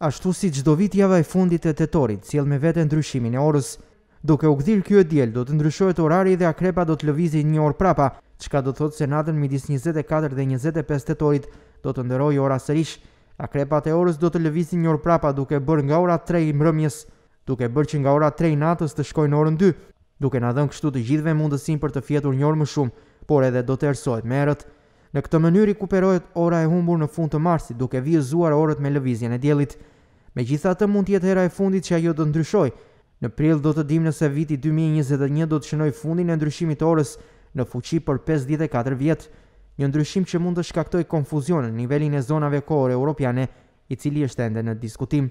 ashtu si çdo vit java e fundit e tetorit sjell me vete ndryshimin e orës. Duke u gdhir ky e diel, do të ndryshohet orari dhe akrepa do të lëvizin një orë prapa, çka do thotë se natën midis 24 dhe 25 tetorit do të ndërojë ora sërish. Akrepat e orës do të lëvizin një orë prapa duke bërë nga ora 3 e mbrëmjes, duke bërë që nga ora 3 i natës të shkojnë në orën 2, duke na dhënë kështu të gjithëve mundësinë për të fjetur një orë më shumë, por edhe do të erësohet me erët. Në këtë mënyrë rikuperohet ora e humbur në fund të marsit duke vjezuar orët me lëvizjen e djelit. Me gjitha të mund tjetë hera e fundit që ajo të ndryshoj. Në prill do të dim nëse viti 2021 do të shënoj fundin e ndryshimit orës në fuqi për 54 vjetë. Një ndryshim që mund të shkaktoj konfuzionë në nivelin e zonave kore europiane i cili është ende në diskutim.